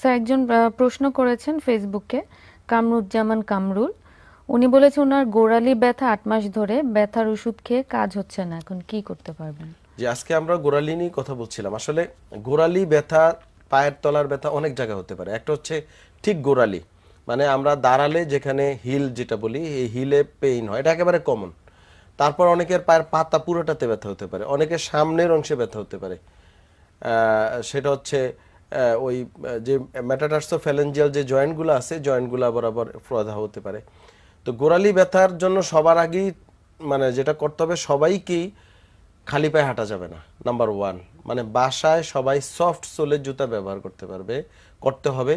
Sir একজন প্রশ্ন করেছেন ফেসবুকে কামরুজ্জামান কামরুল উনি বলেছেন ওনার গোড়ালি ব্যথা আট মাস ধরে ব্যথার ওষুধ খেয়ে কাজ হচ্ছে না এখন কি করতে পারবেন যে আজকে আমরা গোড়ালি নিয়ে কথা বলছিলাম আসলে গোড়ালি ব্যথা পায়ের তলার ব্যথা অনেক জায়গা হতে পারে একটা হচ্ছে ঠিক গোড়ালি মানে আমরা দাঁড়ালে যেখানে হিল যেটা বলি এই হিলে পেইন হয় এটা একেবারে কমন তারপর অনেকের পায়ের পাতা পুরোটাতে ব্যথা হতে পারে অনেকের সামনের অংশে ব্যথা হতে পারে সেটা হচ্ছে ওই যে ম্যাটাটার্সো ফ্যালেঞ্জিয়াল যে জয়েন্টগুলো আছে জয়েন্টগুলো বরাবর ফ্রদা হতে পারে তো গোড়ালি ব্যথার জন্য সবার আগেই মানে যেটা করতে হবে সবাইকেই খালি পায়ে হাঁটা যাবে না নাম্বার ওয়ান মানে বাসায় সবাই সফট সোলের জুতা ব্যবহার করতে পারবে করতে হবে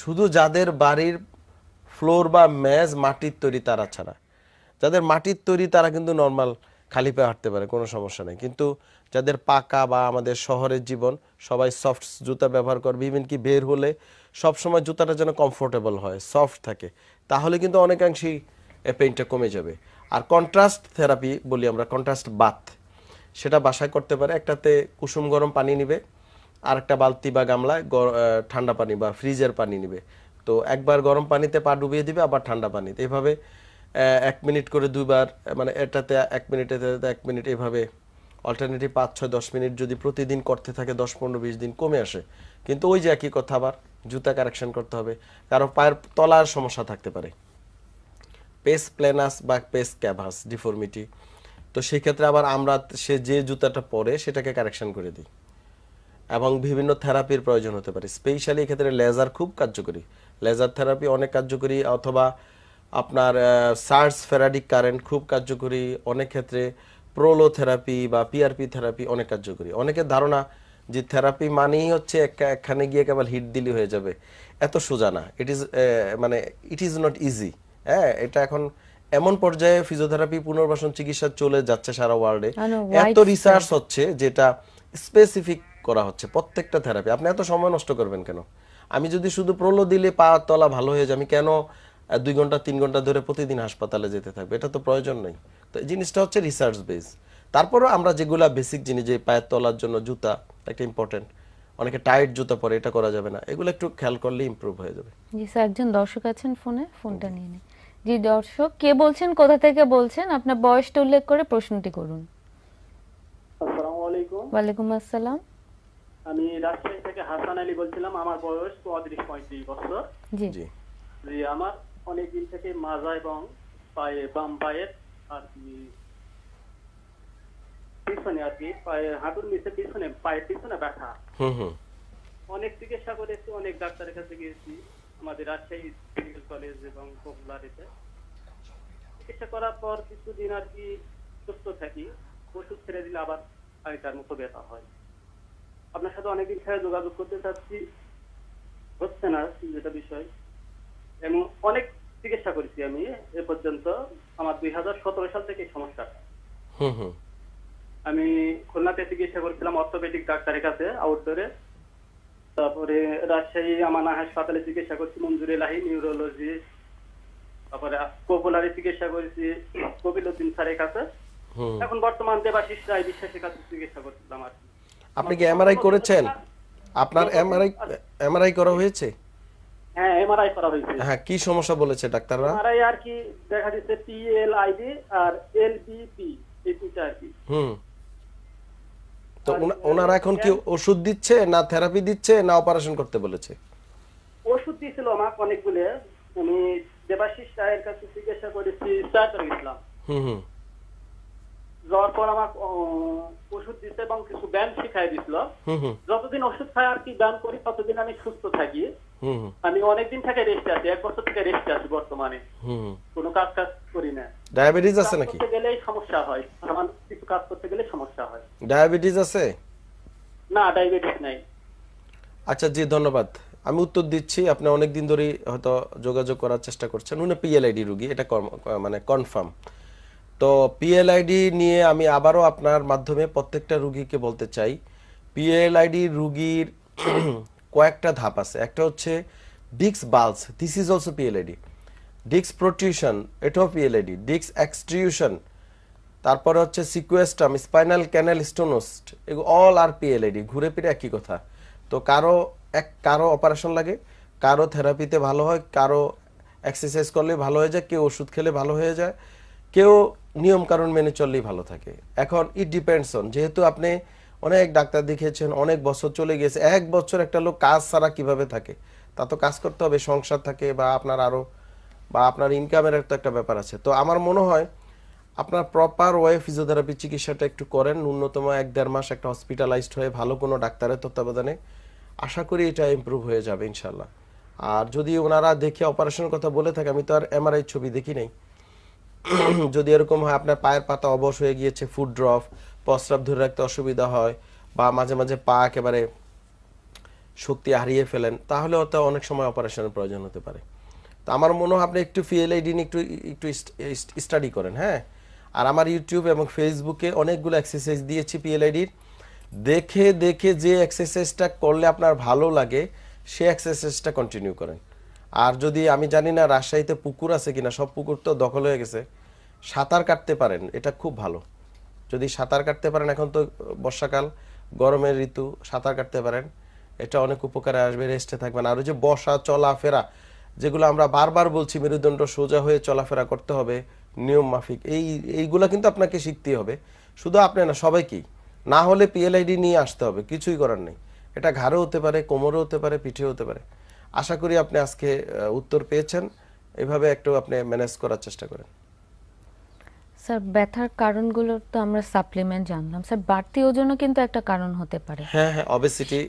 শুধু যাদের বাড়ির ফ্লোর বা ম্যাজ মাটির তৈরি তারা ছাড়া যাদের মাটির তৈরি তারা কিন্তু নর্মাল খালি পায়ে হাঁটতে পারে কোনো সমস্যা নেই কিন্তু যাদের পাকা বা আমাদের শহরের জীবন সবাই সফট জুতা ব্যবহার করবে ইভেন কি বের হলে সব সময় জুতাটা যেন কমফোর্টেবল হয় সফট থাকে তাহলে কিন্তু অনেকাংশেই পেইনটা কমে যাবে আর কন্ট্রাস্ট থেরাপি বলি আমরা কন্ট্রাস্ট বাথ সেটা বাসায় করতে পারে একটাতে কুসুম গরম পানি নিবে আর একটা বালতি বা গামলায় ঠান্ডা পানি বা ফ্রিজের পানি নিবে তো একবার গরম পানিতে পা ডুবিয়ে দিবে আবার ঠান্ডা পানিতে এভাবে এক মিনিট করে দুইবার মানে এটাতে এক মিনিট এটাতে এক মিনিট এভাবে অল্টারনেটিভ পাঁচ ছয় দশ মিনিট যদি প্রতিদিন করতে থাকে দশ পনেরো বিশ দিন কমে আসে কিন্তু ওই যে একই কথা আবার জুতা কারেকশন করতে হবে কারণ পায়ের তলার সমস্যা থাকতে পারে পেস প্ল্যানাস বা পেস ক্যাভাস ডিফর্মিটি তো সেক্ষেত্রে আবার আমরা সে যে জুতাটা পরে সেটাকে কারেকশন করে দিই এবং বিভিন্ন থেরাপির প্রয়োজন হতে পারে স্পেশালি এক্ষেত্রে লেজার খুব কার্যকরী লেজার থেরাপি অনেক কার্যকরী অথবা আপনার সার্স ফেরাডিক কারেন্ট খুব কার্যকরী অনেক ক্ষেত্রে প্রোলো থেরাপি বা পিআরপি থেরাপি অনেক কার্যকরী অনেকের ধারণা যে থেরাপি মানেই হচ্ছে একখানে গিয়ে কেবল হিট দিলি হয়ে যাবে এত সোজা না ইট ইজ মানে ইট ইজ নট ইজি হ্যাঁ এটা এখন এমন পর্যায়ে ফিজিওথেরাপি পুনর্বাসন চিকিৎসা চলে যাচ্ছে সারা ওয়ার্ল্ডে এত রিসার্চ হচ্ছে যেটা স্পেসিফিক করা হচ্ছে প্রত্যেকটা থেরাপি আপনি এত সময় নষ্ট করবেন কেন আমি যদি শুধু প্রলো দিলে পা তলা ভালো হয়ে যায় আমি কেন দুই ঘন্টা তিন ঘন্টা ধরে প্রতিদিন হাসপাতালে যেতে থাকবে এটা তো প্রয়োজন নেই তো এই জিনিসটা হচ্ছে রিসার্চ বেস তারপরও আমরা যেগুলা বেসিক জিনিস যে পায়ের তলার জন্য জুতা একটা ইম্পর্টেন্ট অনেকে টাইট জুতা পরে এটা করা যাবে না এগুলো একটু খেয়াল করলে ইম্প্রুভ হয়ে যাবে জি স্যার একজন দর্শক আছেন ফোনে ফোনটা নিয়ে নিন জি দর্শক কে বলছেন কোথা থেকে বলছেন আপনার বয়সটা উল্লেখ করে প্রশ্নটি করুন আসসালামু আলাইকুম ওয়ালাইকুম আসসালাম আমি রাজশাহী থেকে হাসান আলী বলছিলাম আমার বয়স 35 বছর জি জি আমার অনেকদিন থেকে মাজা এবং পায়ে বাম পায়ের আর কি পিছনে আর কি পায়ের হাঁটুর নিচে পিছনে পায়ের পিছনে ব্যথা অনেক চিকিৎসা করেছি অনেক ডাক্তারের কাছে গিয়েছি আমাদের রাজশাহী মেডিকেল কলেজ এবং কোকলারিতে চিকিৎসা করার পর কিছুদিন আর কি সুস্থ থাকি ওষুধ ছেড়ে দিলে আবার আগেকার মতো ব্যথা হয় আপনার সাথে অনেকদিন ছেড়ে যোগাযোগ করতে চাচ্ছি হচ্ছে না যেটা বিষয় এবং অনেক চিকিৎসা করেছি আমি এ পর্যন্ত আমার দুই হাজার সতেরো সাল থেকে সমস্যাটা আমি খুলনাতে চিকিৎসা করেছিলাম অর্থোপেডিক ডাক্তারের কাছে আউটডোরে তারপরে রাজশাহী আমানা হাসপাতালে চিকিৎসা করছি মঞ্জুরি লাহি নিউরোলজি তারপরে পপুলারে চিকিৎসা করেছি উদ্দিন স্যারের কাছে এখন বর্তমান দেবাশিস রায় বিশ্বাসের কাছে চিকিৎসা করছিলাম আর আপনি কি এমআরআই করেছেন আপনার এমআরআই হ্যাঁ, এমআরআই করা হয়েছে হ্যাঁ এমআরআই করা হয়েছে হ্যাঁ কি সমস্যা বলেছে ডাক্তাররা এমআরআই আর কি দেখা পিএলআইডি আর এলবিপি হুম তো ওনারা এখন কি হ্যাঁ। ওষুধ দিচ্ছে না থেরাপি দিচ্ছে না অপারেশন করতে বলেছে ওষুধ দিয়েছিল আমাকে অনেকগুলো আমি দেবাশিস রায়ের কাছে জিজ্ঞাসা করেছি চার তারিখ হুম হুম যাওয়ার পর আমার ওষুধ দিতে এবং কিছু ব্যায়াম শিখাই দিছিল যতদিন ওষুধ খাই আর কি ব্যায়াম করি ততদিন আমি সুস্থ থাকি আমি অনেকদিন থেকে রেস্টে আছি এক বছর থেকে রেস্টে আছি বর্তমানে কোনো কাজ কাজ করি না ডায়াবেটিস আছে নাকি গেলেই সমস্যা হয় আমার কিছু কাজ করতে গেলে সমস্যা হয় ডায়াবেটিস আছে না ডায়াবেটিস নাই আচ্ছা জি ধন্যবাদ আমি উত্তর দিচ্ছি আপনি অনেক দিন ধরেই হয়তো যোগাযোগ করার চেষ্টা করছেন উনি পিএলআইডি রুগী এটা মানে কনফার্ম তো পিএলআইডি নিয়ে আমি আবারও আপনার মাধ্যমে প্রত্যেকটা রুগীকে বলতে চাই পিএলআইডি রুগীর কয়েকটা ধাপ আছে একটা হচ্ছে ডিক্স বালস দিস ইজ অলসো পিএলএডি ডিক্স প্রোটিউশন এটাও পিএলএডি ডিক্স এক্সট্রিউশন তারপরে হচ্ছে সিকুয়েস্টাম স্পাইনাল ক্যানাল স্টোনোস্ট এগুলো অল আর পিএলএডি ঘুরে ফিরে একই কথা তো কারো এক কারো অপারেশন লাগে কারো থেরাপিতে ভালো হয় কারো এক্সারসাইজ করলে ভালো হয়ে যায় কেউ ওষুধ খেলে ভালো হয়ে যায় কেউ নিয়মকানুন মেনে চললেই ভালো থাকে এখন ইট ডিপেন্ডস অন যেহেতু আপনি অনেক ডাক্তার দেখিয়েছেন অনেক বছর চলে গেছে এক বছর একটা লোক কাজ ছাড়া কিভাবে থাকে তা তো কাজ করতে হবে সংসার থাকে বা আপনার আরও বা আপনার ইনকামের একটা একটা ব্যাপার আছে তো আমার মনে হয় আপনার প্রপার ওয়ে ফিজিওথেরাপি চিকিৎসাটা একটু করেন ন্যূনতম এক দেড় মাস একটা হসপিটালাইজড হয়ে ভালো কোনো ডাক্তারের তত্ত্বাবধানে আশা করি এটা ইম্প্রুভ হয়ে যাবে ইনশাল্লাহ আর যদি ওনারা দেখে অপারেশনের কথা বলে থাকে আমি তো আর এমআরআই ছবি দেখি নাই যদি এরকম হয় আপনার পায়ের পাতা অবশ হয়ে গিয়েছে ফুড ড্রপ প্রস্রাব ধরে রাখতে অসুবিধা হয় বা মাঝে মাঝে পা একেবারে শক্তি হারিয়ে ফেলেন তাহলে তো অনেক সময় অপারেশনের প্রয়োজন হতে পারে তো আমার মনে হয় আপনি একটু ফিএলআইডি নিয়ে একটু একটু স্টাডি করেন হ্যাঁ আর আমার ইউটিউব এবং ফেসবুকে অনেকগুলো এক্সারসাইজ দিয়েছি পিএলআইডির দেখে দেখে যে এক্সারসাইজটা করলে আপনার ভালো লাগে সে এক্সারসাইজটা কন্টিনিউ করেন আর যদি আমি জানি না রাজশাহীতে পুকুর আছে কিনা সব পুকুর তো দখল হয়ে গেছে সাঁতার কাটতে পারেন এটা খুব ভালো যদি সাঁতার কাটতে পারেন এখন তো বর্ষাকাল গরমের ঋতু সাঁতার কাটতে পারেন এটা অনেক উপকারে আসবে রেস্টে থাকবেন আর ওই যে বসা চলাফেরা যেগুলো আমরা বারবার বলছি মেরুদণ্ড সোজা হয়ে চলাফেরা করতে হবে নিয়ম মাফিক এই এইগুলো কিন্তু আপনাকে শিখতেই হবে শুধু আপনি না সবাইকেই না হলে পিএলআইডি নিয়ে আসতে হবে কিছুই করার নেই এটা ঘাড়ে হতে পারে কোমরে হতে পারে পিঠে হতে পারে আশা করি আপনি আজকে উত্তর পেয়েছেন এভাবে একটু আপনি ম্যানেজ করার চেষ্টা করেন স্যার ব্যথার কারণগুলো তো আমরা সাপ্লিমেন্ট জানলাম স্যার বাড়তি ওজনও কিন্তু একটা কারণ হতে পারে হ্যাঁ হ্যাঁ অবেসিটি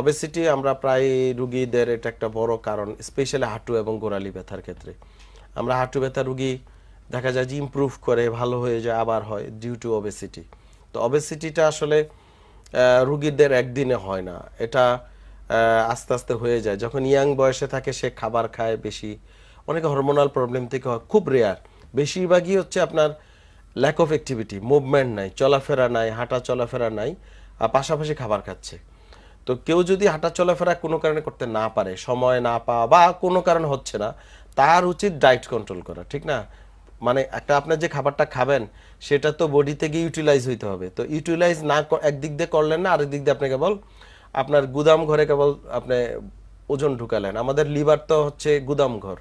অবেসিটি আমরা প্রায় রুগীদের এটা একটা বড় কারণ স্পেশালি হাঁটু এবং গোড়ালি ব্যথার ক্ষেত্রে আমরা হাঁটু ব্যথা রুগী দেখা যায় যে ইম্প্রুভ করে ভালো হয়ে যায় আবার হয় ডিউ টু অবেসিটি তো অবেসিটিটা আসলে রুগীদের একদিনে হয় না এটা আস্তে আস্তে হয়ে যায় যখন ইয়াং বয়সে থাকে সে খাবার খায় বেশি অনেকে হরমোনাল প্রবলেম থেকে হয় খুব রেয়ার বেশিরভাগই হচ্ছে আপনার ল্যাক অফ অ্যাক্টিভিটি মুভমেন্ট নাই চলাফেরা নাই হাঁটা চলাফেরা নাই আর পাশাপাশি খাবার খাচ্ছে তো কেউ যদি হাঁটা চলাফেরা কোনো কারণে করতে না পারে সময় না পাওয়া বা কোনো কারণ হচ্ছে না তার উচিত ডায়েট কন্ট্রোল করা ঠিক না মানে একটা আপনার যে খাবারটা খাবেন সেটা তো বডিতে গিয়ে ইউটিলাইজ হইতে হবে তো ইউটিলাইজ না একদিক দিয়ে করলেন না আরেক দিক দিয়ে আপনি কেবল আপনার গুদাম ঘরে কেবল আপনি ওজন ঢুকালেন আমাদের লিভার তো হচ্ছে গুদাম ঘর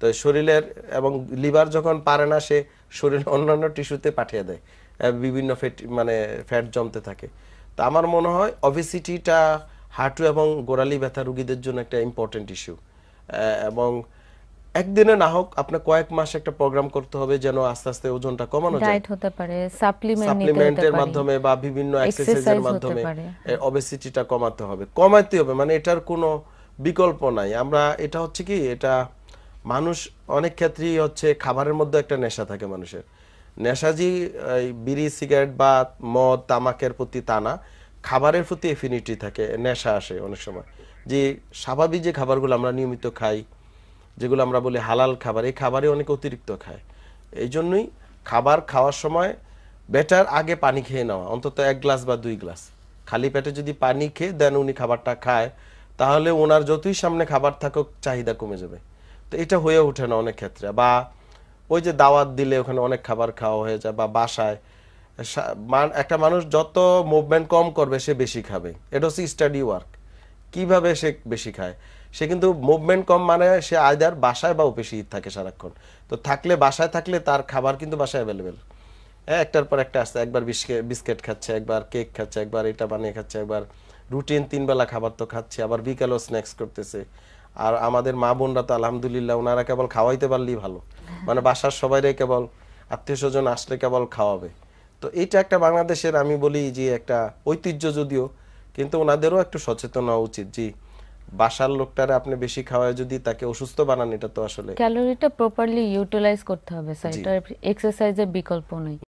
তো শরীরের এবং লিভার যখন পারে না সে শরীর অন্যান্য টিস্যুতে পাঠিয়ে দেয় বিভিন্ন ফ্যাট মানে ফ্যাট জমতে থাকে তো আমার মনে হয় অভিসিটিটা হাঁটু এবং গোড়ালি ব্যথা রুগীদের জন্য একটা ইম্পর্টেন্ট ইস্যু এবং একদিনে না হোক আপনার কয়েক মাস একটা প্রোগ্রাম করতে হবে যেন আস্তে আস্তে ওজনটা কমানো যায় ডায়েট হতে পারে সাপ্লিমেন্ট সাপ্লিমেন্টের মাধ্যমে বা বিভিন্ন এক্সারসাইজের মাধ্যমে ওবেসিটিটা কমাতে হবে কমাতে হবে মানে এটার কোনো বিকল্প নাই আমরা এটা হচ্ছে কি এটা মানুষ অনেক ক্ষেত্রেই হচ্ছে খাবারের মধ্যে একটা নেশা থাকে মানুষের নেশাজি বিড়ি সিগারেট বা মদ তামাকের প্রতি টানা খাবারের প্রতি এফিনিটি থাকে নেশা আসে অনেক সময় যে স্বাভাবিক যে খাবারগুলো আমরা নিয়মিত খাই যেগুলো আমরা বলি হালাল খাবার এই খাবারে অনেক অতিরিক্ত খায় এই জন্যই খাবার খাওয়ার সময় বেটার আগে পানি খেয়ে নেওয়া অন্তত এক গ্লাস বা দুই গ্লাস খালি পেটে যদি পানি খেয়ে দেন উনি খাবারটা খায় তাহলে ওনার যতই সামনে খাবার থাকুক চাহিদা কমে যাবে তো এটা হয়ে ওঠে না অনেক ক্ষেত্রে বা ওই যে দাওয়াত দিলে ওখানে অনেক খাবার খাওয়া হয়ে যায় বা বাসায় একটা মানুষ যত মুভমেন্ট কম করবে সে বেশি খাবে এটা হচ্ছে স্টাডি ওয়ার্ক কিভাবে সে বেশি খায় সে কিন্তু মুভমেন্ট কম মানে সে আয়দার বাসায় বা অফিসে থাকে সারাক্ষণ তো থাকলে বাসায় থাকলে তার খাবার কিন্তু বাসায় অ্যাভেলেবেল হ্যাঁ একটার পর একটা আসছে একবার বিস্কেট খাচ্ছে একবার কেক খাচ্ছে একবার এটা বানিয়ে খাচ্ছে একবার রুটিন তিনবেলা খাবার তো খাচ্ছে আবার বিকালেও স্ন্যাক্স করতেছে আর আমাদের মা বোনরা তো আলহামদুলিল্লাহ ওনারা কেবল খাওয়াইতে পারলেই ভালো মানে বাসার সবাই কেবল আত্মীয় স্বজন আসলে কেবল খাওয়াবে তো এইটা একটা বাংলাদেশের আমি বলি যে একটা ঐতিহ্য যদিও কিন্তু ওনাদেরও একটু সচেতন হওয়া উচিত জি বাসার লোকটার আপনি বেশি খাওয়ায় যদি তাকে অসুস্থ বানান এটা তো আসলে ক্যালোরিটা প্রপারলি ইউটিলাইজ করতে হবে স্যার এটা এক্সারসাইজের বিকল্প নেই